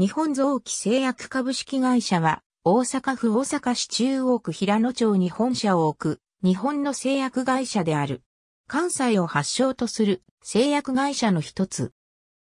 日本臓器製薬株式会社は、大阪府大阪市中央区平野町に本社を置く、日本の製薬会社である。関西を発祥とする製薬会社の一つ。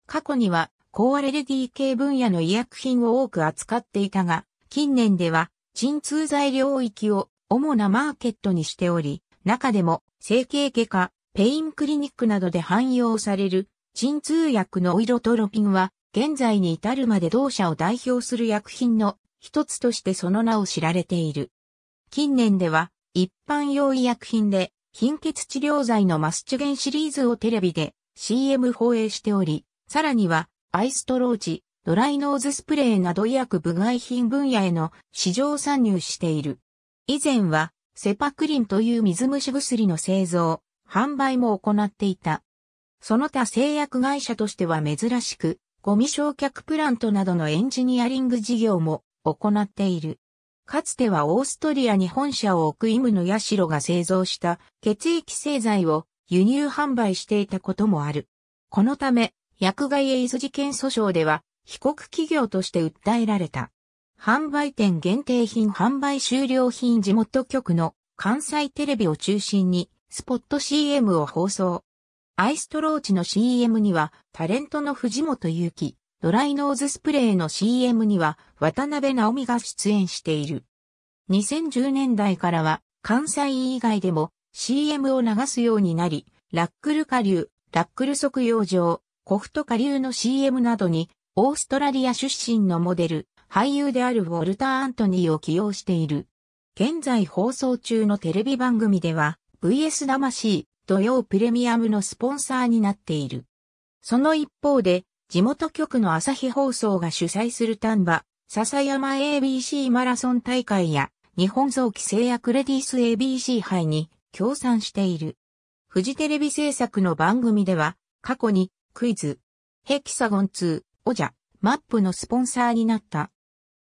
過去には、抗アレルギー系分野の医薬品を多く扱っていたが、近年では、鎮痛剤領域を主なマーケットにしており、中でも、整形外科、ペインクリニックなどで汎用される、鎮痛薬のオイロトロピンは、現在に至るまで同社を代表する薬品の一つとしてその名を知られている。近年では一般用医薬品で貧血治療剤のマスチュゲンシリーズをテレビで CM 放映しており、さらにはアイストローチ、ドライノーズスプレーなど医薬部外品分野への市場参入している。以前はセパクリンという水虫薬の製造、販売も行っていた。その他製薬会社としては珍しく、ゴミ焼却プラントなどのエンジニアリング事業も行っている。かつてはオーストリアに本社を置くイムのヤシロが製造した血液製剤を輸入販売していたこともある。このため、薬害エイズ事件訴訟では、被告企業として訴えられた。販売店限定品販売終了品地元局の関西テレビを中心にスポット CM を放送。アイストローチの CM には、タレントの藤本勇樹、ドライノーズスプレーの CM には、渡辺直美が出演している。2010年代からは、関西以外でも CM を流すようになり、ラックル下流、ラックル測用場、コフト下流の CM などに、オーストラリア出身のモデル、俳優であるウォルター・アントニーを起用している。現在放送中のテレビ番組では、VS 魂、土曜プレミアムのスポンサーになっている。その一方で、地元局の朝日放送が主催する丹波、笹山 ABC マラソン大会や、日本早期製薬レディース ABC 杯に協賛している。フジテレビ制作の番組では、過去にクイズ、ヘキサゴン2、オジャ、マップのスポンサーになった。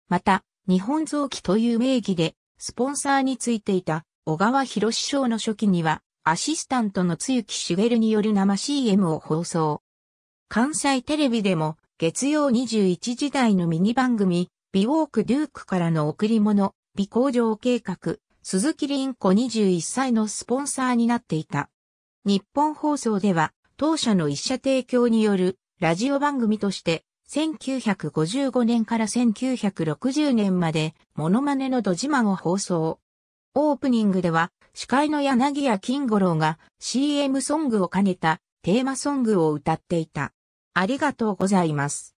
また、日本臓器という名義で、スポンサーについていた小川博士賞の初期には、アシスタントの露木茂による生 CM を放送。関西テレビでも月曜21時台のミニ番組、ビウォーク・デュークからの贈り物、美工場計画、鈴木凛子21歳のスポンサーになっていた。日本放送では、当社の一社提供によるラジオ番組として、1955年から1960年まで、モノマネのど自慢を放送。オープニングでは、司会の柳家金五郎が CM ソングを兼ねたテーマソングを歌っていた。ありがとうございます。